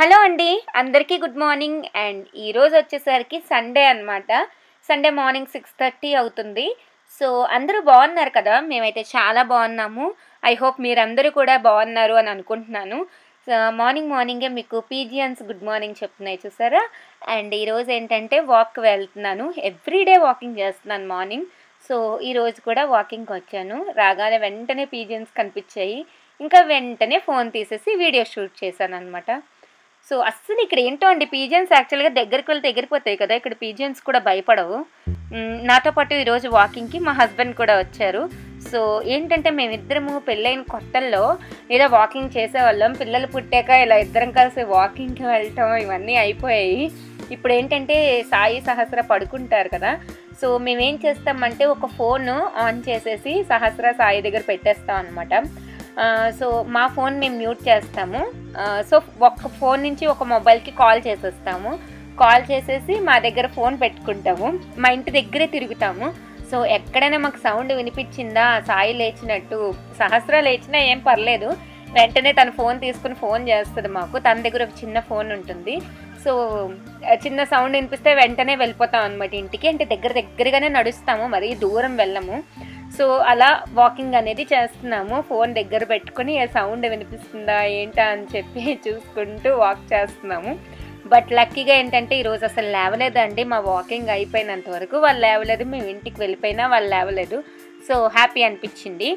Hello అండి అందరికీ good morning and ఈరోజు వచ్చేసరికి సండే అనమాట సండే మార్నింగ్ సిక్స్ థర్టీ అవుతుంది సో అందరూ బాగున్నారు కదా మేమైతే చాలా బాగున్నాము ఐ హోప్ మీరందరూ కూడా బాగున్నారు అని అనుకుంటున్నాను మార్నింగ్ మార్నింగే మీకు పీజియన్స్ గుడ్ మార్నింగ్ చెప్తున్నాయి చూసారా అండ్ ఈరోజు ఏంటంటే వాక్ వెళ్తున్నాను ఎవ్రీడే వాకింగ్ చేస్తున్నాను మార్నింగ్ సో ఈరోజు కూడా వాకింగ్కి వచ్చాను రాగానే వెంటనే పీజియన్స్ కనిపించాయి ఇంకా వెంటనే ఫోన్ తీసేసి వీడియో షూట్ చేశాను అనమాట సో అస్సలు ఇక్కడ ఏంటో అండి పీజియన్స్ యాక్చువల్గా దగ్గరికి వెళ్తే ఎగిరిపోతాయి కదా ఇక్కడ పీజియన్స్ కూడా భయపడవు నాతో పాటు ఈరోజు వాకింగ్కి మా హస్బెండ్ కూడా వచ్చారు సో ఏంటంటే మేమిద్దరము పెళ్ళైన కొత్తల్లో ఇలా వాకింగ్ చేసేవాళ్ళం పిల్లలు పుట్టాక ఇలా ఇద్దరం కలిసి వాకింగ్కి వెళ్ళటం ఇవన్నీ అయిపోయాయి ఇప్పుడు ఏంటంటే సాయి సహస్ర పడుకుంటారు కదా సో మేమేం చేస్తామంటే ఒక ఫోన్ ఆన్ చేసేసి సహస్ర సాయి దగ్గర పెట్టేస్తాం అనమాట సో మా ఫోన్ మేము మ్యూట్ చేస్తాము సో ఒక ఫోన్ నుంచి ఒక మొబైల్కి కాల్ చేసేస్తాము కాల్ చేసేసి మా దగ్గర ఫోన్ పెట్టుకుంటాము మా ఇంటి దగ్గరే తిరుగుతాము సో ఎక్కడైనా మాకు సౌండ్ వినిపించిందా సాయి లేచినట్టు సహస్ర లేచినా ఏం పర్లేదు వెంటనే తను ఫోన్ తీసుకుని ఫోన్ చేస్తుంది మాకు తన దగ్గర ఒక చిన్న ఫోన్ ఉంటుంది సో చిన్న సౌండ్ వినిపిస్తే వెంటనే వెళ్ళిపోతాం అనమాట ఇంటికి అంటే దగ్గర దగ్గరగానే నడుస్తాము మరీ దూరం వెళ్ళము సో అలా వాకింగ్ అనేది చేస్తున్నాము ఫోన్ దగ్గర పెట్టుకుని ఏ సౌండ్ వినిపిస్తుందా ఏంటా అని చెప్పి చూసుకుంటూ వాక్ చేస్తున్నాము బట్ లక్కీగా ఏంటంటే ఈరోజు అసలు లేవలేదండి మా వాకింగ్ అయిపోయినంత వరకు వాళ్ళు లేవలేదు మేము ఇంటికి వెళ్ళిపోయినా వాళ్ళు లేవలేదు సో హ్యాపీ అనిపించింది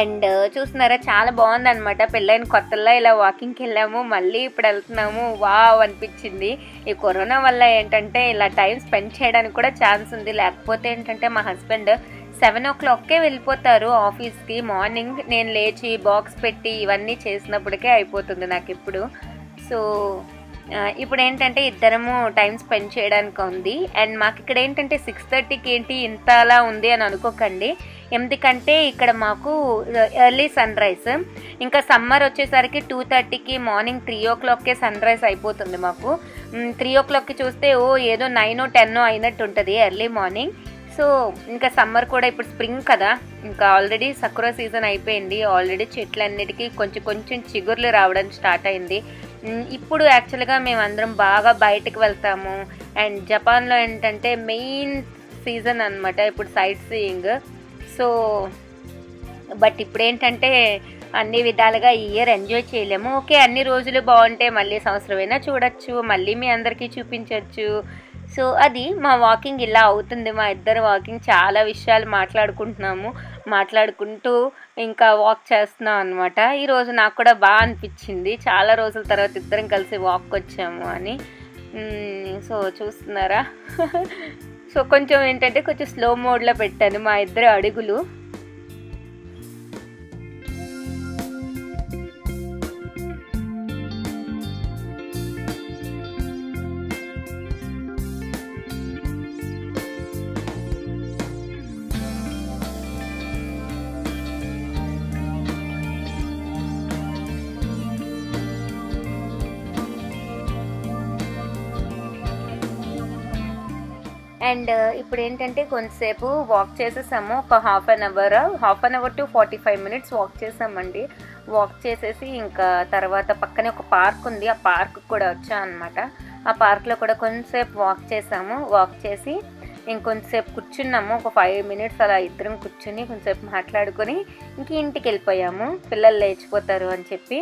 అండ్ చూస్తున్నారా చాలా బాగుందనమాట పెళ్ళైన కొత్తల్లో ఇలా వాకింగ్కి వెళ్ళాము మళ్ళీ ఇప్పుడు వెళ్తున్నాము వావ్ అనిపించింది ఈ కరోనా వల్ల ఏంటంటే ఇలా టైం స్పెండ్ చేయడానికి కూడా ఛాన్స్ ఉంది లేకపోతే ఏంటంటే మా హస్బెండ్ సెవెన్ ఓ క్లాక్కే వెళ్ళిపోతారు ఆఫీస్కి మార్నింగ్ నేను లేచి బాక్స్ పెట్టి ఇవన్నీ చేసినప్పటికే అయిపోతుంది నాకు ఇప్పుడు సో ఇప్పుడు ఏంటంటే ఇద్దరము టైం స్పెండ్ చేయడానికి ఉంది అండ్ మాకు ఇక్కడ ఏంటంటే సిక్స్ థర్టీకి ఏంటి ఇంత అలా ఉంది అని అనుకోకండి ఎందుకంటే ఇక్కడ మాకు ఎర్లీ సన్ రైజ్ ఇంకా సమ్మర్ వచ్చేసరికి టూ థర్టీకి మార్నింగ్ త్రీ ఓ క్లాక్కే సన్ రైజ్ అయిపోతుంది మాకు త్రీ ఓ క్లాక్కి చూస్తే ఓ ఏదో నైన్ టెన్ అయినట్టు ఉంటుంది ఎర్లీ మార్నింగ్ సో ఇంకా సమ్మర్ కూడా ఇప్పుడు స్ప్రింగ్ కదా ఇంకా ఆల్రెడీ సకురా సీజన్ అయిపోయింది ఆల్రెడీ చెట్లన్నిటికీ కొంచెం కొంచెం చిగుర్లు రావడం స్టార్ట్ అయింది ఇప్పుడు యాక్చువల్గా మేము అందరం బాగా బయటకు వెళ్తాము అండ్ జపాన్లో ఏంటంటే మెయిన్ సీజన్ అనమాట ఇప్పుడు సైట్ సీయింగ్ సో బట్ ఇప్పుడు ఏంటంటే అన్ని విధాలుగా ఈ ఇయర్ ఎంజాయ్ చేయలేము ఓకే అన్ని రోజులు బాగుంటే మళ్ళీ సంవత్సరమైనా చూడొచ్చు మళ్ళీ మీ అందరికీ చూపించవచ్చు సో అది మా వాకింగ్ ఇలా అవుతుంది మా ఇద్దరు వాకింగ్ చాలా విషయాలు మాట్లాడుకుంటున్నాము మాట్లాడుకుంటూ ఇంకా వాక్ చేస్తున్నాం అనమాట ఈరోజు నాకు కూడా బాగా అనిపించింది చాలా రోజుల తర్వాత ఇద్దరం కలిసి వాక్ వచ్చాము అని సో చూస్తున్నారా సో కొంచెం ఏంటంటే కొంచెం స్లో మోడ్లో పెట్టాను మా ఇద్దరు అడుగులు అండ్ ఇప్పుడు ఏంటంటే కొంతసేపు వాక్ చేసేసాము ఒక half an hour half an hour to forty five minutes walk చేసామండి వాక్ చేసేసి ఇంకా తర్వాత పక్కనే ఒక పార్క్ ఉంది ఆ పార్క్ కూడా వచ్చాం అనమాట ఆ పార్క్లో కూడా కొంతసేపు వాక్ చేసాము వాక్ చేసి ఇంకొంతసేపు కూర్చున్నాము ఒక ఫైవ్ మినిట్స్ అలా ఇద్దరం కూర్చుని కొంచెంసేపు మాట్లాడుకొని ఇంక ఇంటికి వెళ్ళిపోయాము పిల్లలు లేచిపోతారు అని చెప్పి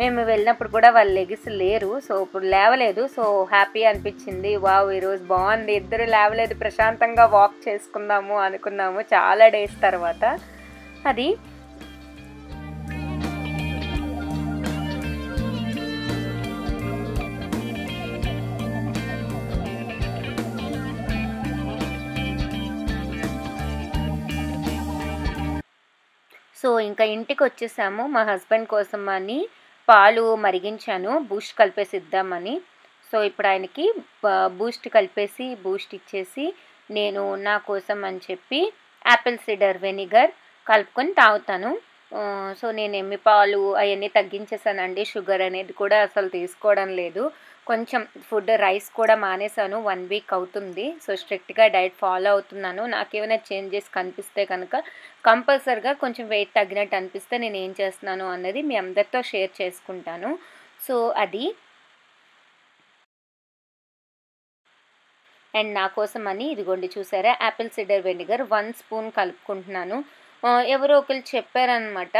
మేము వెళ్ళినప్పుడు కూడా వాళ్ళు లెగ్స్ లేరు సో ఇప్పుడు లేవలేదు సో హ్యాపీ అనిపించింది వావ్ ఈరోజు బాగుంది ఇద్దరు లేవలేదు ప్రశాంతంగా వాక్ చేసుకుందాము అనుకున్నాము చాలా డేస్ తర్వాత అది సో ఇంకా ఇంటికి వచ్చేసాము మా హస్బెండ్ కోసం అని పాలు మరిగించాను బూస్ట్ కలిపేసి ఇద్దామని సో ఇప్పుడు ఆయనకి బూస్ట్ కలిపేసి బూస్ట్ ఇచ్చేసి నేను నా కోసం అని చెప్పి యాపిల్ సిడర్ వెనిగర్ కలుపుకొని తాగుతాను సో నేను ఎమ్మి పాలు అవన్నీ తగ్గించేసానండి షుగర్ అనేది కూడా అసలు తీసుకోవడం లేదు కొంచెం ఫుడ్ రైస్ కూడా మానేశాను వన్ వీక్ అవుతుంది సో స్ట్రిక్ట్గా డైట్ ఫాలో అవుతున్నాను నాకేమైనా చేంజెస్ కనిపిస్తే కనుక కంపల్సరిగా కొంచెం వెయిట్ తగ్గినట్టు అనిపిస్తే నేను ఏం చేస్తున్నాను అన్నది మీ అందరితో షేర్ చేసుకుంటాను సో అది అండ్ నా కోసం అని ఇదిగోండి చూసారా apple cider vinegar one spoon కలుపుకుంటున్నాను ఎవరో ఒకరు చెప్పారనమాట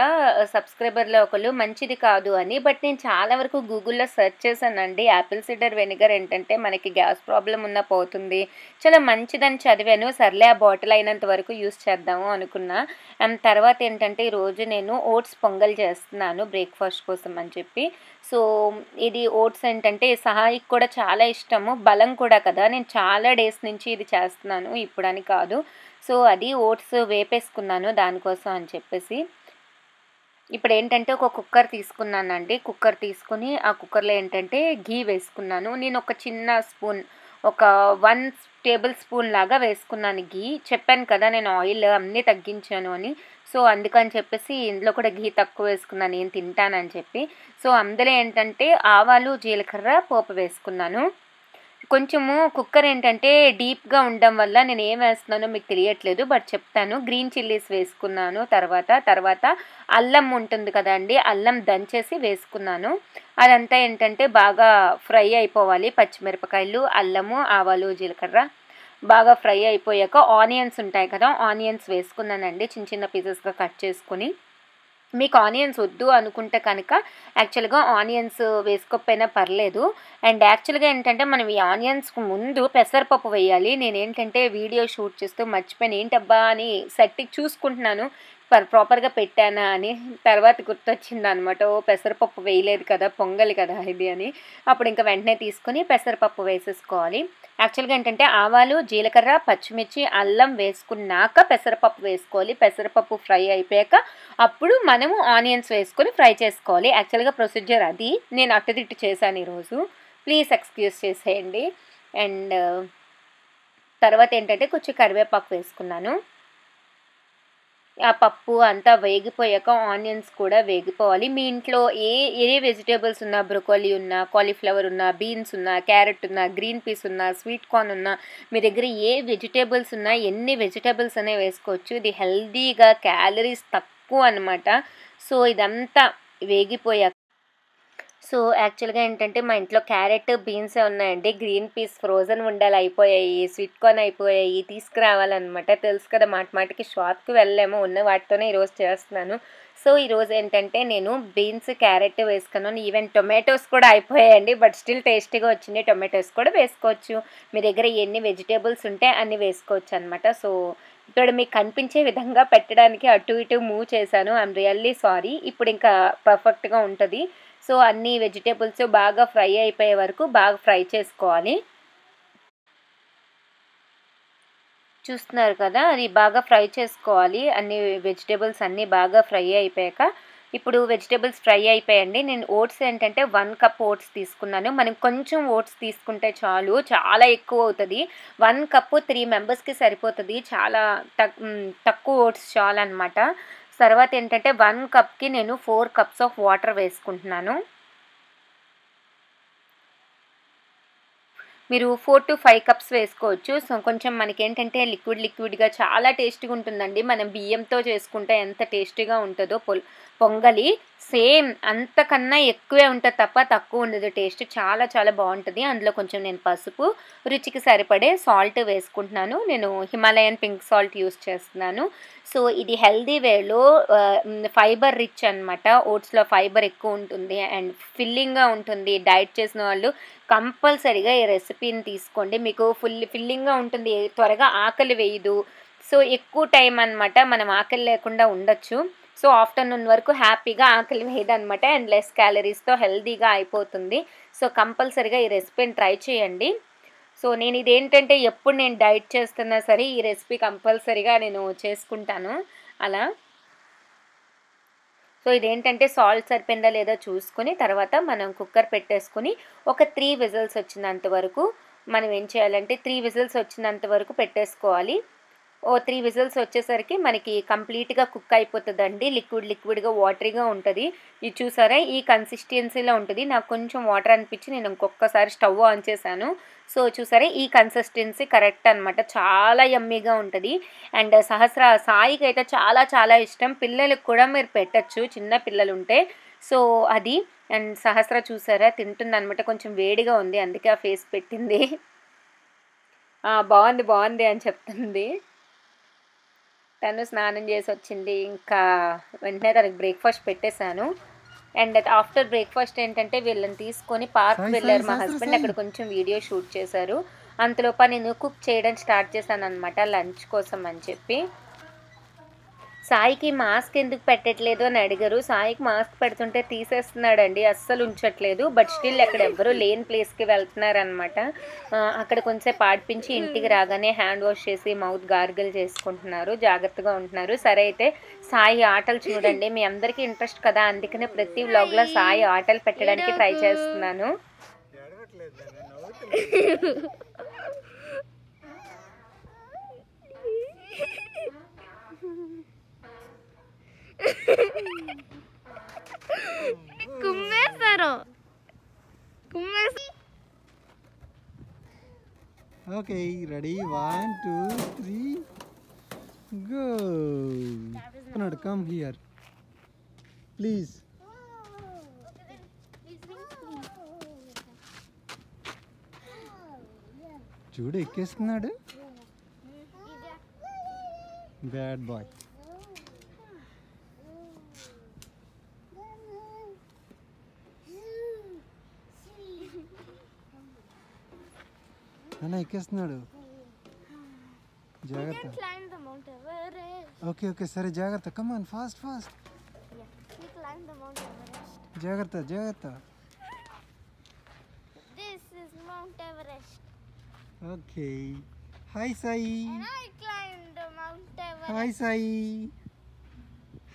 సబ్స్క్రైబర్లో ఒకరు మంచిది కాదు అని బట్ నేను చాలా వరకు గూగుల్లో సెర్చ్ చేశానండి యాపిల్ సిడర్ వెనిగర్ ఏంటంటే మనకి గ్యాస్ ప్రాబ్లం ఉన్న పోతుంది చాలా మంచిదని చదివాను సర్లే ఆ బాటిల్ అయినంత వరకు యూస్ చేద్దాము అనుకున్నా అండ్ తర్వాత ఏంటంటే ఈరోజు నేను ఓట్స్ పొంగల్ చేస్తున్నాను బ్రేక్ఫాస్ట్ కోసం అని చెప్పి సో ఇది ఓట్స్ ఏంటంటే సహాయికి కూడా చాలా ఇష్టము బలం కూడా కదా నేను చాలా డేస్ నుంచి ఇది చేస్తున్నాను ఇప్పుడని కాదు సో అది ఓట్స్ వేపేసుకున్నాను దానికోసం అని చెప్పేసి ఇప్పుడు ఏంటంటే ఒక కుక్కర్ తీసుకున్నానండి కుక్కర్ తీసుకుని ఆ కుక్కర్లో ఏంటంటే ఘీ వేసుకున్నాను నేను ఒక చిన్న స్పూన్ ఒక వన్ టేబుల్ స్పూన్ లాగా వేసుకున్నాను ఘీ చెప్పాను కదా నేను ఆయిల్ అన్నీ తగ్గించాను అని సో అందుకని చెప్పేసి ఇందులో కూడా ఘీ తక్కువ వేసుకున్నాను నేను తింటానని చెప్పి సో అందులో ఏంటంటే ఆవాలు జీలకర్ర పోపు వేసుకున్నాను కొంచెము కుక్కర్ ఏంటంటే డీప్గా ఉండడం వల్ల నేను ఏం వేస్తున్నానో మీకు తెలియట్లేదు బట్ చెప్తాను గ్రీన్ చిల్లీస్ వేసుకున్నాను తర్వాత తర్వాత అల్లం ఉంటుంది కదండి అల్లం దంచేసి వేసుకున్నాను అదంతా ఏంటంటే బాగా ఫ్రై అయిపోవాలి పచ్చిమిరపకాయలు అల్లము ఆవాలు జీలకర్ర బాగా ఫ్రై అయిపోయాక ఆనియన్స్ ఉంటాయి కదా ఆనియన్స్ వేసుకున్నానండి చిన్న చిన్న పీసెస్గా కట్ చేసుకుని మీకు ఆనియన్స్ వద్దు అనుకుంటే కనుక యాక్చువల్గా ఆనియన్స్ వేసుకోకపోయినా పర్లేదు అండ్ యాక్చువల్గా ఏంటంటే మనం ఈ ఆనియన్స్కి ముందు పెసరపప్పు వేయాలి నేను ఏంటంటే వీడియో షూట్ చేస్తూ మర్చిపోయిన ఏంటబ్బా అని సెట్టి చూసుకుంటున్నాను ప్రాపర్గా పెట్టానా అని తర్వాత గుర్తొచ్చింది అనమాట ఓ పెసరపప్పు వేయలేదు కదా పొంగలి కదా ఇది అని అప్పుడు ఇంకా వెంటనే తీసుకొని పెసరపప్పు వేసేసుకోవాలి యాక్చువల్గా ఏంటంటే ఆవాలు జీలకర్ర పచ్చిమిర్చి అల్లం వేసుకున్నాక పెసరపప్పు వేసుకోవాలి పెసరపప్పు ఫ్రై అయిపోయాక అప్పుడు మనము ఆనియన్స్ వేసుకొని ఫ్రై చేసుకోవాలి యాక్చువల్గా ప్రొసీజర్ అది నేను అట్టదిట్టు చేశాను ఈరోజు ప్లీజ్ ఎక్స్క్యూజ్ చేసేయండి అండ్ తర్వాత ఏంటంటే కొంచెం కరివేపాకు వేసుకున్నాను ఆ పప్పు అంతా వేగిపోయాక ఆనియన్స్ కూడా వేగిపోవాలి మీ ఇంట్లో ఏ ఏ వెజిటేబుల్స్ ఉన్నా బ్రొకోలీ ఉన్నా కాలీఫ్లవర్ ఉన్నా బీన్స్ ఉన్నా క్యారెట్ ఉన్నా గ్రీన్ పీస్ ఉన్నా స్వీట్ కార్న్ ఉన్నా మీ దగ్గర ఏ వెజిటేబుల్స్ ఉన్నా ఎన్ని వెజిటేబుల్స్ అనేవి వేసుకోవచ్చు ఇది హెల్దీగా క్యాలరీస్ తక్కువ అనమాట సో ఇదంతా వేగిపోయాక సో యాక్చువల్గా ఏంటంటే మా ఇంట్లో క్యారెట్ బీన్స్ ఉన్నాయండి గ్రీన్ పీస్ ఫ్రోజన్ ఉండాలి అయిపోయాయి స్వీట్ కార్న్ అయిపోయాయి తీసుకురావాలన్నమాట తెలుసు కదా మాట మాటికి షాప్కి వెళ్ళలేము ఉన్న వాటితోనే ఈరోజు చేస్తున్నాను సో ఈరోజు ఏంటంటే నేను బీన్స్ క్యారెట్ వేసుకున్నాను ఈవెన్ టొమాటోస్ కూడా అయిపోయాయండి బట్ స్టిల్ టేస్టీగా వచ్చింది టొమాటోస్ కూడా వేసుకోవచ్చు మీ దగ్గర ఎన్ని వెజిటేబుల్స్ ఉంటే అన్ని వేసుకోవచ్చు అనమాట సో ఇక్కడ మీకు కనిపించే విధంగా పెట్టడానికి అటు ఇటు మూవ్ చేశాను ఐఎమ్ రియల్లీ సారీ ఇప్పుడు ఇంకా పర్ఫెక్ట్గా ఉంటుంది సో అన్ని వెజిటేబుల్స్ బాగా ఫ్రై అయిపోయే వరకు బాగా ఫ్రై చేసుకోవాలి చూస్తున్నారు కదా అది బాగా ఫ్రై చేసుకోవాలి అన్ని వెజిటేబుల్స్ అన్నీ బాగా ఫ్రై అయిపోయాక ఇప్పుడు వెజిటేబుల్స్ ఫ్రై అయిపోయండి నేను ఓట్స్ ఏంటంటే వన్ కప్ ఓట్స్ తీసుకున్నాను మనం కొంచెం ఓట్స్ తీసుకుంటే చాలు చాలా ఎక్కువ అవుతుంది వన్ కప్పు త్రీ మెంబర్స్కి సరిపోతుంది చాలా తక్కువ ఓట్స్ చాలన్నమాట తర్వాత ఏంటంటే వన్ కప్కి నేను ఫోర్ కప్స్ ఆఫ్ వాటర్ వేసుకుంటున్నాను మీరు ఫోర్ టు ఫైవ్ కప్స్ వేసుకోవచ్చు సో కొంచెం మనకి ఏంటంటే లిక్విడ్ లిక్విడ్గా చాలా టేస్టీగా ఉంటుందండి మనం బియ్యంతో చేసుకుంటే ఎంత టేస్టీగా ఉంటుందో పొల్ పొంగలి సేమ్ అంతకన్నా ఎక్కువే ఉంటుంది తప్ప తక్కువ ఉండదు టేస్ట్ చాలా చాలా బాగుంటుంది అందులో కొంచెం నేను పసుపు రుచికి సరిపడే సాల్ట్ వేసుకుంటున్నాను నేను హిమాలయన్ పింక్ సాల్ట్ యూస్ చేస్తున్నాను సో ఇది హెల్దీ వేలో ఫైబర్ రిచ్ అనమాట ఓట్స్లో ఫైబర్ ఎక్కువ ఉంటుంది అండ్ ఫిల్లింగ్గా ఉంటుంది డైట్ చేసిన వాళ్ళు కంపల్సరీగా ఈ రెసిపీని తీసుకోండి మీకు ఫుల్ ఫిల్లింగ్గా ఉంటుంది త్వరగా ఆకలి వేయదు సో ఎక్కువ టైం అనమాట మనం ఆకలి లేకుండా ఉండొచ్చు సో ఆఫ్టర్నూన్ వరకు హ్యాపీగా ఆకలి అనమాట అండ్ లెస్ క్యాలరీస్తో హెల్దీగా అయిపోతుంది సో కంపల్సరీగా ఈ రెసిపీని ట్రై చేయండి సో నేను ఇదేంటంటే ఎప్పుడు నేను డైట్ చేస్తున్నా సరే ఈ రెసిపీ కంపల్సరీగా నేను చేసుకుంటాను అలా సో ఇదేంటంటే సాల్ట్ సరిపోయిందా లేదా చూసుకొని తర్వాత మనం కుక్కర్ పెట్టేసుకొని ఒక త్రీ విజిల్స్ వచ్చినంత వరకు మనం ఏం చేయాలంటే త్రీ విజిల్స్ వచ్చినంత వరకు పెట్టేసుకోవాలి ఓ త్రీ విజిల్స్ వచ్చేసరికి మనకి కంప్లీట్గా కుక్ అయిపోతుందండి లిక్విడ్ లిక్విడ్గా వాటరీగా ఉంటుంది ఇది చూసారా ఈ కన్సిస్టెన్సీలో ఉంటుంది నాకు కొంచెం వాటర్ అనిపించి నేను ఇంకొకసారి స్టవ్ ఆన్ చేశాను సో చూసారా ఈ కన్సిస్టెన్సీ కరెక్ట్ అనమాట చాలా యమ్మీగా ఉంటుంది అండ్ సహస్ర సాయికి అయితే చాలా చాలా ఇష్టం పిల్లలకు కూడా మీరు పెట్టచ్చు చిన్న పిల్లలు ఉంటే సో అది అండ్ సహస్ర చూసారా తింటుంది అనమాట కొంచెం వేడిగా ఉంది అందుకే ఆ ఫేస్ పెట్టింది బాగుంది బాగుంది అని చెప్తుంది తను స్నానం చేసి వచ్చింది ఇంకా వెంటనే తనకి బ్రేక్ఫాస్ట్ పెట్టేశాను అండ్ ఆఫ్టర్ బ్రేక్ఫాస్ట్ ఏంటంటే వీళ్ళని తీసుకొని పార్క్ వెళ్ళారు మా హస్బెండ్ అక్కడ కొంచెం వీడియో షూట్ చేశారు అంతలోప నేను కుక్ చేయడం స్టార్ట్ చేశాను అనమాట లంచ్ కోసం అని చెప్పి సాయికి మాస్క్ ఎందుకు పెట్టట్లేదు అని అడిగారు సాయికి మాస్క్ పెడుతుంటే తీసేస్తున్నాడండి అస్సలు ఉంచట్లేదు బట్ స్టిల్ అక్కడ ఎవ్వరూ లేని ప్లేస్కి వెళ్తున్నారనమాట అక్కడ కొంచెం పాడిపించి ఇంటికి రాగానే హ్యాండ్ వాష్ చేసి మౌత్ గార్గిల్ చేసుకుంటున్నారు జాగ్రత్తగా ఉంటున్నారు సరే అయితే సాయి ఆటలు చూడండి మీ అందరికీ ఇంట్రెస్ట్ కదా అందుకనే ప్రతి వ్లాగ్లో సాయి ఆటలు పెట్టడానికి ట్రై చేస్తున్నాను 구매사로 구매사 Okay, ready? One, two, three, go. Not come here, please. చూడు ఎక్కేస్తున్నాడు బ్యాడ్ బాయ్ అన్న ఎక్కేస్తున్నాడు జాగ్రత్త ఓకే ఓకే సరే జాగ్రత్త కమాన్ ఫాస్ట్ ఫాస్ట్ జాగ్రత్త జాగ్రత్త This is Mount Everest. Okay. Hi, Sai. And I climbed Mount Everest. Hi, Sai.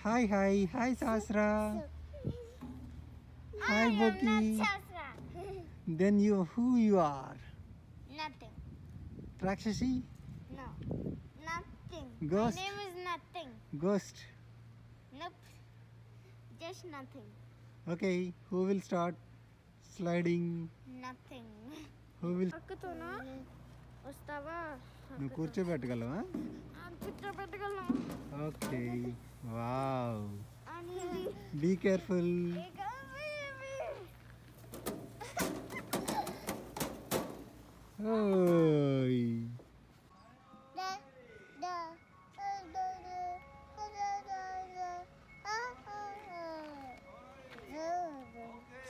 Hi, hi. Hi, Sasra. Hi, Boki. Then you, who you are? Rakshasi? No. Nothing. Ghost? My name is nothing. Ghost? Nope. Just nothing. Okay, who will start sliding? Nothing. Who will? అక్కుతున్నా వస్తావా నువ్వు కూర్చోబెట్టగలవా కూర్చోబెట్టగలను okay wow be careful Hai.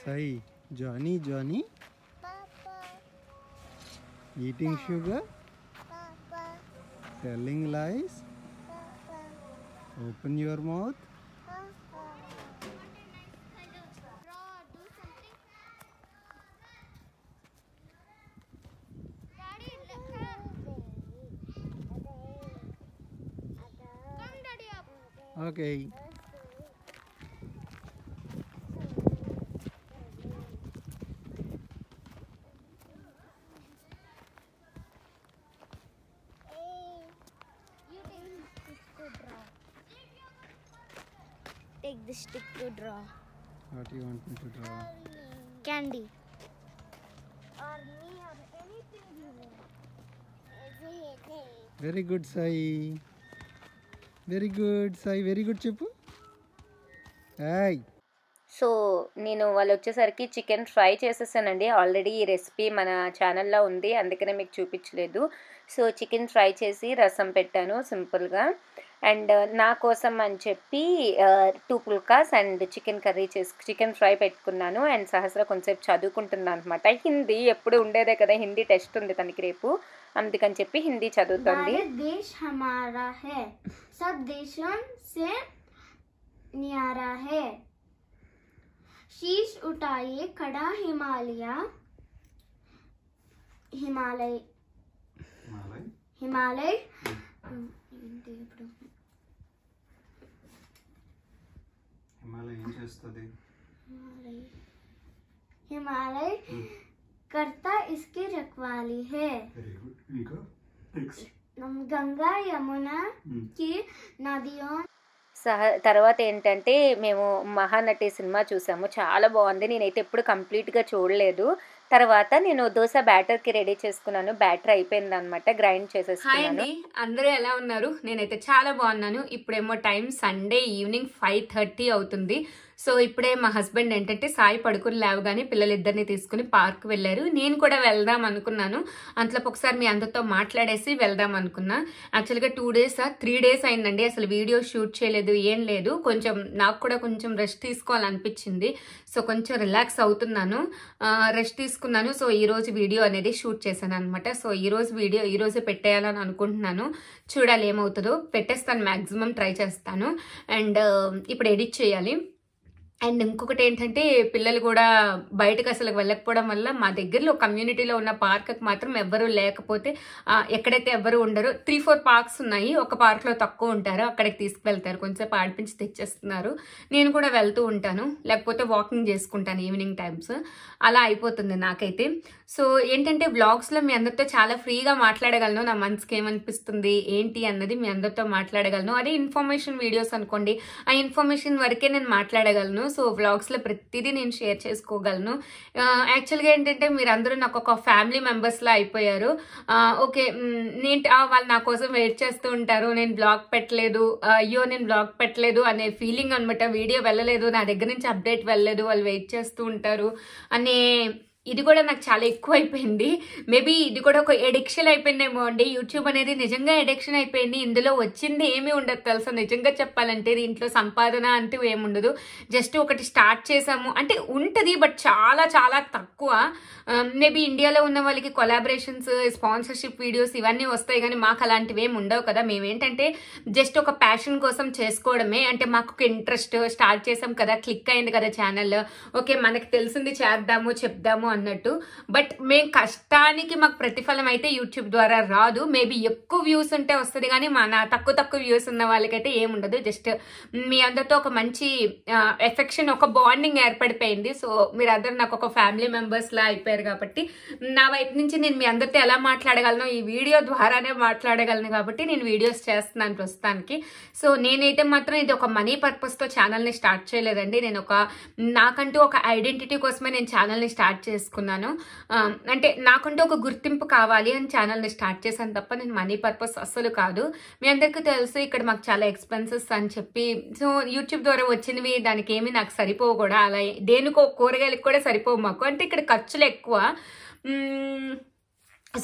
Sai, Johnny, Johnny. Papa. Eating Papa. sugar. Papa. Telling lies. Papa. Open your mouth. the stick to draw. What do you want me to draw? Candy. Or me or anything you want. Very good, Sai. Very good Sai very good చెప్పు hi so నేను వాళ్ళు వచ్చేసరికి chicken fry చేసేసానండి already ఈ recipe మన ఛానల్లో ఉంది అందుకనే మీకు చూపించలేదు సో చికెన్ ఫ్రై చేసి రసం పెట్టాను సింపుల్గా అండ్ నా కోసం అని చెప్పి two phulkas and chicken curry చేసి చికెన్ ఫ్రై పెట్టుకున్నాను అండ్ సహస్ర కొంచెంసేపు చదువుకుంటున్నాను అనమాట హిందీ ఎప్పుడు ఉండేదే కదా హిందీ టెస్ట్ ఉంది తనకి రేపు అందుకని చెప్పి హిందీ చదువుతుంది దేశ్ హమారా హే సబ్ దేశం సే न्यारा है హిమాలయ ఏం చేస్తుంది हिमालय करता इसकी रखवाली है గంగా యమున hmm. కి నదియో సహ తర్వాత ఏంటంటే మేము మహానటి సినిమా చూసాము చాలా బాగుంది నేనైతే ఎప్పుడు కంప్లీట్గా చూడలేదు తర్వాత నేను దోశ బ్యాటర్ కి రెడీ చేసుకున్నాను బ్యాటర్ అయిపోయింది అనమాట గ్రైండ్ చేసేసుకున్నాను అందరూ ఎలా ఉన్నారు నేనైతే చాలా బాగున్నాను ఇప్పుడేమో time Sunday evening five thirty అవుతుంది సో ఇప్పుడే మా హస్బెండ్ ఏంటంటే సాయి పడుకుని లేవగానే పిల్లలిద్దరిని తీసుకుని పార్క్ వెళ్ళారు నేను కూడా వెళ్దాం అనుకున్నాను అంతలో ఒకసారి మీ అందరితో మాట్లాడేసి వెళ్దాం అనుకున్నా యాక్చువల్గా టూ డేస్ త్రీ డేస్ అయిందండి అసలు వీడియో షూట్ చేయలేదు ఏం లేదు కొంచెం నాకు కూడా కొంచెం రెస్ట్ తీసుకోవాలనిపించింది సో కొంచెం రిలాక్స్ అవుతున్నాను రెస్ట్ తీసుకున్నాను సో ఈరోజు వీడియో అనేది షూట్ చేశాను అనమాట సో ఈరోజు వీడియో ఈరోజే పెట్టేయాలని అనుకుంటున్నాను చూడాలి ఏమవుతుందో పెట్టేస్తాను మ్యాక్సిమం ట్రై చేస్తాను అండ్ ఇప్పుడు ఎడిట్ చేయాలి అండ్ ఇంకొకటి ఏంటంటే పిల్లలు కూడా బయటకు అసలు వెళ్ళకపోవడం వల్ల మా దగ్గరలో కమ్యూనిటీలో ఉన్న పార్క్కి మాత్రం ఎవ్వరూ లేకపోతే ఎక్కడైతే ఎవ్వరు ఉండరు త్రీ ఫోర్ పార్క్స్ ఉన్నాయి ఒక పార్క్లో తక్కువ ఉంటారు అక్కడికి తీసుకువెళ్తారు కొంచెంసేపు ఆడిపించి తెచ్చేస్తున్నారు నేను కూడా వెళ్తూ ఉంటాను లేకపోతే వాకింగ్ చేసుకుంటాను ఈవినింగ్ టైమ్స్ అలా అయిపోతుంది నాకైతే సో ఏంటంటే బ్లాగ్స్లో మీ అందరితో చాలా ఫ్రీగా మాట్లాడగలను నా మనసుకి ఏమనిపిస్తుంది ఏంటి అన్నది మీ అందరితో మాట్లాడగలను అదే ఇన్ఫర్మేషన్ వీడియోస్ అనుకోండి ఆ ఇన్ఫర్మేషన్ వరకే నేను మాట్లాడగలను సో వ్లాగ్స్లో ప్రతిదీ నేను షేర్ చేసుకోగలను యాక్చువల్గా ఏంటంటే మీరందరూ నాకు ఒక ఫ్యామిలీ మెంబర్స్లా అయిపోయారు ఓకే నేను వాళ్ళు నా కోసం వెయిట్ చేస్తూ ఉంటారు నేను బ్లాగ్ పెట్టలేదు అయ్యో నేను బ్లాగ్ పెట్టలేదు అనే ఫీలింగ్ అనమాట వీడియో వెళ్ళలేదు నా దగ్గర నుంచి అప్డేట్ వెళ్ళలేదు వాళ్ళు వెయిట్ చేస్తూ ఉంటారు అనే ఇది కూడా నాకు చాలా ఎక్కువ అయిపోయింది మేబీ ఇది కూడా ఒక ఎడిక్షన్ అయిపోయిందేమో అండి యూట్యూబ్ అనేది నిజంగా ఎడిక్షన్ అయిపోయింది ఇందులో వచ్చింది ఏమీ ఉండదు తెలుసా నిజంగా చెప్పాలంటే దీంట్లో సంపాదన అంటూ ఏముండదు జస్ట్ ఒకటి స్టార్ట్ చేసాము అంటే ఉంటుంది బట్ చాలా చాలా తక్కువ మేబీ um, ఇండియాలో ఉన్న వాళ్ళకి కొలాబరేషన్స్ స్పాన్సర్షిప్ వీడియోస్ ఇవన్నీ వస్తాయి కానీ మాకు అలాంటివి ఏమి ఉండవు కదా మేమేంటంటే జస్ట్ ఒక ప్యాషన్ కోసం చేసుకోవడమే అంటే మాకు ఇంట్రెస్ట్ స్టార్ట్ చేసాం కదా క్లిక్ అయింది కదా ఛానల్ ఓకే మనకు తెలిసింది చేద్దాము చెప్దాము అన్నట్టు బట్ మేము కష్టానికి మాకు ప్రతిఫలం అయితే యూట్యూబ్ ద్వారా రాదు మేబీ ఎక్కువ వ్యూస్ ఉంటే వస్తుంది కానీ మన తక్కువ తక్కువ వ్యూస్ ఉన్న వాళ్ళకైతే ఏముండదు జస్ట్ మీ అందరితో ఒక మంచి ఎఫెక్షన్ ఒక బాండింగ్ ఏర్పడిపోయింది సో మీరందరూ నాకు ఒక ఫ్యామిలీ మెంబర్స్ లా అయిపోయారు కాబట్టి నా వైపు నుంచి నేను మీ అందరితో ఎలా మాట్లాడగలను ఈ వీడియో ద్వారానే మాట్లాడగలను కాబట్టి నేను వీడియోస్ చేస్తున్నాను ప్రస్తుతానికి సో నేనైతే మాత్రం ఇది ఒక మనీ పర్పస్తో ఛానల్ని స్టార్ట్ చేయలేదండి నేను ఒక నాకంటూ ఒక ఐడెంటిటీ కోసమే నేను ఛానల్ని స్టార్ట్ చేస్తాను తీసుకున్నాను అంటే నాకంటే ఒక గుర్తింపు కావాలి అని ఛానల్ని స్టార్ట్ చేశాను తప్ప నేను మనీ పర్పస్ అస్సలు కాదు మీ అందరికీ తెలుసు ఇక్కడ మాకు చాలా ఎక్స్పెన్సెస్ అని చెప్పి సో యూట్యూబ్ ద్వారా వచ్చినవి దానికి ఏమీ నాకు సరిపోవు కూడా అలా దేనికో కూరగాయలకు కూడా సరిపోవు మాకు అంటే ఇక్కడ ఖర్చులు ఎక్కువ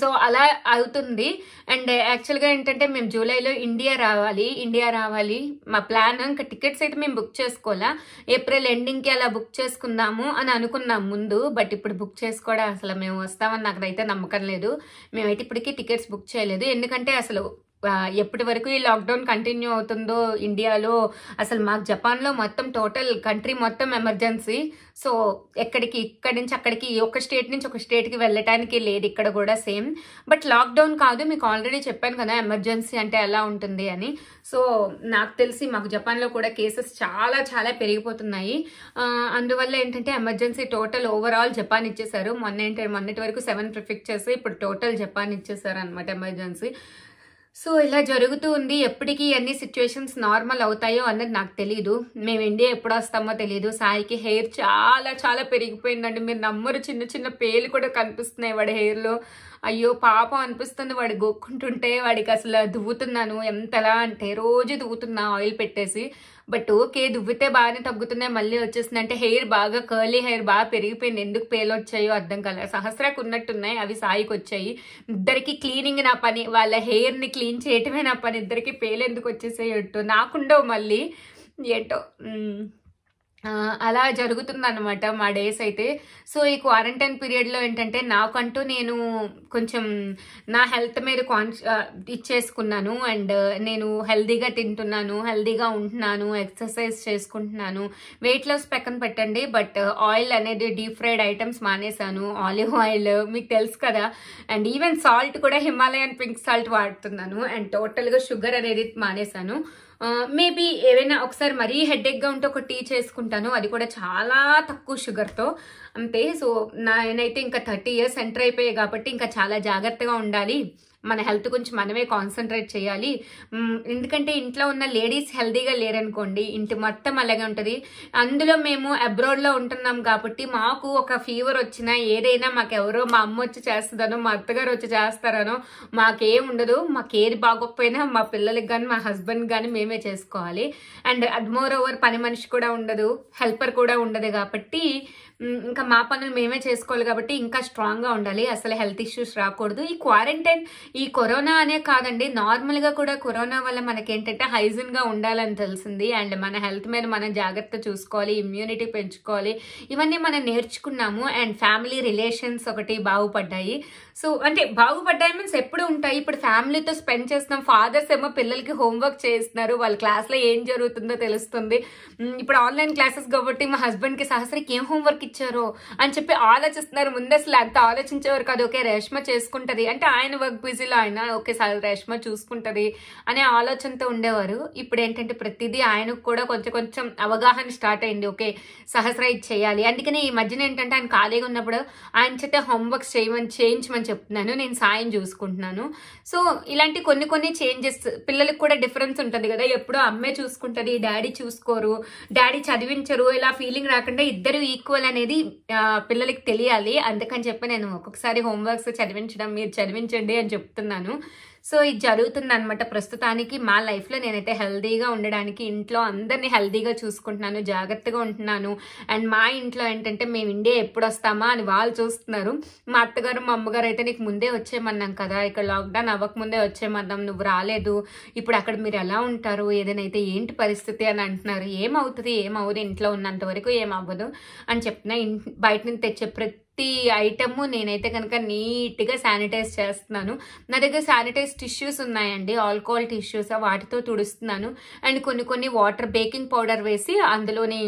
సో అలా అవుతుంది అండ్ యాక్చువల్గా ఏంటంటే మేము జూలైలో ఇండియా రావాలి ఇండియా రావాలి మా ప్లాన్ ఇంకా టికెట్స్ అయితే మేము బుక్ చేసుకోవాలా ఏప్రిల్ ఎండింగ్కి అలా బుక్ చేసుకుందాము అని అనుకున్నాం ముందు బట్ ఇప్పుడు బుక్ చేసుకోవడం అసలు మేము వస్తామని అయితే నమ్మకం లేదు మేమైతే ఇప్పటికీ టికెట్స్ బుక్ చేయలేదు ఎందుకంటే అసలు ఎప్పటి వరకు ఈ లాక్డౌన్ కంటిన్యూ అవుతుందో ఇండియాలో అసలు మాకు జపాన్లో మొత్తం టోటల్ కంట్రీ మొత్తం ఎమర్జెన్సీ సో ఎక్కడికి ఇక్కడి నుంచి అక్కడికి ఒక స్టేట్ నుంచి ఒక స్టేట్కి వెళ్ళటానికి లేదు ఇక్కడ కూడా సేమ్ బట్ లాక్డౌన్ కాదు మీకు ఆల్రెడీ చెప్పాను కదా ఎమర్జెన్సీ అంటే ఎలా ఉంటుంది అని సో నాకు తెలిసి మాకు జపాన్లో కూడా కేసెస్ చాలా చాలా పెరిగిపోతున్నాయి అందువల్ల ఏంటంటే ఎమర్జెన్సీ టోటల్ ఓవరాల్ జపాన్ ఇచ్చేశారు మొన్న ఏంటంటే మొన్నటి వరకు సెవెన్ ప్రిఫిక్ చేసి ఇప్పుడు టోటల్ జపాన్ ఇచ్చేసారు అనమాట ఎమర్జెన్సీ సో ఇలా జరుగుతూ ఉంది ఎప్పటికీ అన్ని సిచ్యువేషన్స్ నార్మల్ అవుతాయో అన్నది నాకు తెలియదు మేము ఇండియా ఎప్పుడు వస్తామో తెలియదు సాయికి హెయిర్ చాలా చాలా పెరిగిపోయిందండి మీరు నమ్మరు చిన్న చిన్న పేలు కూడా కనిపిస్తున్నాయి వాడి హెయిర్లో అయ్యో పాపం అనిపిస్తుంది వాడి గోక్కుంటుంటే వాడికి అసలు దువ్వుతున్నాను ఎంతలా అంటే రోజు దువ్వుతున్నా ఆయిల్ పెట్టేసి బట్ ఓకే దువ్వితే బాగానే తగ్గుతున్నాయి మళ్ళీ వచ్చేసింది అంటే హెయిర్ బాగా కర్లీ హెయిర్ బాగా పెరిగిపోయింది ఎందుకు పేలొచ్చాయో అర్థం కాలే సహస్రాకు ఉన్నట్టున్నాయి అవి సాయికి వచ్చాయి ఇద్దరికి క్లీనింగ్ నా పని వాళ్ళ హెయిర్ని క్లీన్ చేయటమే నా పని ఇద్దరికి పేలు ఎందుకు వచ్చేసేయట్టు నాకుండవు మళ్ళీ ఏంటో అలా జరుగుతుందన్నమాట మా డేస్ అయితే సో ఈ క్వారంటైన్ పీరియడ్లో ఏంటంటే నాకంటూ నేను కొంచెం నా హెల్త్ మీద కాన్స్ ఇచ్చేసుకున్నాను అండ్ నేను హెల్దీగా తింటున్నాను హెల్దీగా ఉంటున్నాను ఎక్సర్సైజ్ చేసుకుంటున్నాను వెయిట్ లాస్ పక్కన పెట్టండి బట్ ఆయిల్ అనేది డీప్ ఫ్రైడ్ ఐటమ్స్ మానేశాను ఆలివ్ ఆయిల్ మీకు తెలుసు కదా అండ్ ఈవెన్ సాల్ట్ కూడా హిమాలయన్ పింక్ సాల్ట్ వాడుతున్నాను అండ్ టోటల్గా షుగర్ అనేది మానేశాను మేబీ ఏవైనా ఒకసారి మరీ హెడ్ఏక్గా ఉంటే ఒక టీ చేసుకుంటాను అది కూడా చాలా తక్కువ షుగర్తో అంతే సో నేనైతే ఇంకా థర్టీ ఇయర్స్ ఎంటర్ అయిపోయాయి కాబట్టి ఇంకా చాలా జాగ్రత్తగా ఉండాలి మన హెల్త్ గురించి మనమే కాన్సన్ట్రేట్ చేయాలి ఎందుకంటే ఇంట్లో ఉన్న లేడీస్ హెల్దీగా లేరనుకోండి ఇంటి మొత్తం అలాగే ఉంటుంది అందులో మేము అబ్రాడ్లో ఉంటున్నాం కాబట్టి మాకు ఒక ఫీవర్ వచ్చినా ఏదైనా మాకెవరో మా అమ్మ వచ్చి చేస్తుందనో మా అత్తగారు వచ్చి చేస్తారనో మాకేం ఉండదు మాకేది బాగోకపోయినా మా పిల్లలకి కానీ మా హస్బెండ్ కానీ మేమే చేసుకోవాలి అండ్ అడ్మోర్ ఓవర్ పని మనిషి కూడా ఉండదు హెల్పర్ కూడా ఉండదు కాబట్టి ఇంకా మా పనులు మేమే చేసుకోవాలి కాబట్టి ఇంకా స్ట్రాంగ్గా ఉండాలి అసలు హెల్త్ ఇష్యూస్ రాకూడదు ఈ క్వారంటైన్ ఈ కరోనా అనే కాదండి నార్మల్గా కూడా కరోనా వల్ల మనకి హైజిన్ గా ఉండాలని తెలిసింది అండ్ మన హెల్త్ మీద మనం జాగ్రత్త చూసుకోవాలి ఇమ్యూనిటీ పెంచుకోవాలి ఇవన్నీ మనం నేర్చుకున్నాము అండ్ ఫ్యామిలీ రిలేషన్స్ ఒకటి బాగుపడ్డాయి సో అంటే బాగుపడ్డాయి మీన్స్ ఎప్పుడు ఉంటాయి ఇప్పుడు ఫ్యామిలీతో స్పెండ్ చేస్తున్నాం ఫాదర్స్ ఏమో పిల్లలకి హోంవర్క్ చేస్తున్నారు వాళ్ళ క్లాస్లో ఏం జరుగుతుందో తెలుస్తుంది ఇప్పుడు ఆన్లైన్ క్లాసెస్ కాబట్టి మా హస్బెండ్కి సహసరికి ఏం హోంవర్క్ ఇచ్చారో అని చెప్పి ఆలోచిస్తున్నారు ముందు అసలు అంత ఆలోచించేవారు కాదు ఓకే రేష్మ చేసుకుంటది అంటే ఆయన వర్క్ బిజీలో ఆయన ఒకేసారి రేష్మ చూసుకుంటది అనే ఆలోచనతో ఉండేవారు ఇప్పుడు ఏంటంటే ప్రతిదీ ఆయనకు కూడా కొంచెం కొంచెం అవగాహన స్టార్ట్ అయింది ఓకే సహస్ర ఇది చేయాలి అందుకని ఈ మధ్యన ఏంటంటే ఆయన ఖాళీగా ఉన్నప్పుడు ఆయన చేత హోంవర్క్స్ చేయమని చేయించమని చెప్తున్నాను నేను సాయం చూసుకుంటున్నాను సో ఇలాంటి కొన్ని కొన్ని చేంజెస్ పిల్లలకు కూడా డిఫరెన్స్ ఉంటుంది కదా ఎప్పుడో అమ్మే చూసుకుంటది డాడీ చూసుకోరు డాడీ చదివించరు ఇలా ఫీలింగ్ రాకుండా ఇద్దరు ఈక్వల్ అనే అనేది పిల్లలకి తెలియాలి అందుకని చెప్పి నేను ఒక్కొక్కసారి హోంవర్క్స్ చదివించడం మీరు చదివించండి అని చెప్తున్నాను సో ఇది జరుగుతుందనమాట ప్రస్తుతానికి మా లైఫ్లో నేనైతే హెల్దీగా ఉండడానికి ఇంట్లో అందరినీ హెల్దీగా చూసుకుంటున్నాను జాగ్రత్తగా ఉంటున్నాను అండ్ మా ఇంట్లో ఏంటంటే మేము ఇండియా ఎప్పుడు వస్తామా అని వాళ్ళు చూస్తున్నారు మా అత్తగారు మా అమ్మగారు అయితే నీకు ముందే వచ్చేయమన్నాం కదా ఇక్కడ లాక్డౌన్ అవ్వకముందే వచ్చేయమన్నాం నువ్వు రాలేదు ఇప్పుడు అక్కడ మీరు ఎలా ఉంటారు అయితే ఏంటి పరిస్థితి అని అంటున్నారు ఏమవుతుంది ఏమవుతుంది ఇంట్లో ఉన్నంత వరకు ఏమవ్వదు అని చెప్తున్నా బయట నుంచి తెచ్చే ప్రతి ప్రతి ఐటమ్ నేనైతే కనుక నీట్గా శానిటైజ్ చేస్తున్నాను నా దగ్గర శానిటైజ్ టిష్యూస్ ఉన్నాయండి ఆల్కహాల్ టిష్యూస్ వాటితో తుడుస్తున్నాను అండ్ కొన్ని కొన్ని వాటర్ బేకింగ్ పౌడర్ వేసి అందులోని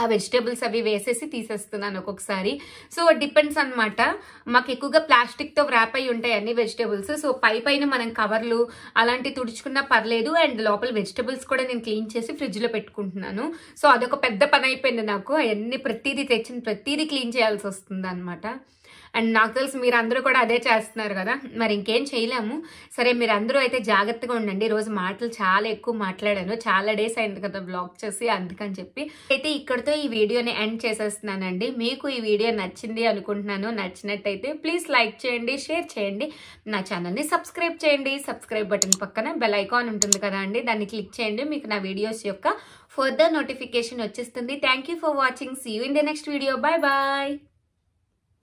ఆ వెజిటేబుల్స్ అవి వేసేసి తీసేస్తున్నాను ఒక్కొక్కసారి సో డిపెండ్స్ అనమాట మాకు ఎక్కువగా ప్లాస్టిక్తో వ్రాప్ అయి ఉంటాయి అన్ని వెజిటేబుల్స్ సో పై పైన మనం కవర్లు అలాంటివి తుడుచుకున్నా పర్లేదు అండ్ లోపల వెజిటేబుల్స్ కూడా నేను క్లీన్ చేసి ఫ్రిడ్జ్లో పెట్టుకుంటున్నాను సో అదొక పెద్ద పని అయిపోయింది నాకు అవన్నీ ప్రతిదీ తెచ్చిన ప్రతిదీ క్లీన్ చేయాల్సి వస్తుంది అనమాట అండ్ నాకు తెలుసు మీరు అందరూ కూడా అదే చేస్తున్నారు కదా మరి ఇంకేం చేయలేము సరే మీరు అందరూ అయితే జాగ్రత్తగా ఉండండి రోజు మాటలు చాలా ఎక్కువ మాట్లాడాను చాలా డేస్ అయింది కదా బ్లాగ్ చేసి అందుకని చెప్పి అయితే ఇక్కడితో ఈ వీడియోని ఎండ్ చేసేస్తున్నానండి మీకు ఈ వీడియో నచ్చింది అనుకుంటున్నాను నచ్చినట్టయితే ప్లీజ్ లైక్ చేయండి షేర్ చేయండి నా ఛానల్ని సబ్స్క్రైబ్ చేయండి సబ్స్క్రైబ్ బటన్ పక్కన బెల్ ఐకాన్ ఉంటుంది కదా అండి దాన్ని క్లిక్ చేయండి మీకు నా వీడియోస్ యొక్క ఫర్దర్ నోటిఫికేషన్ వచ్చేస్తుంది thank for watching see you in the next video bye bye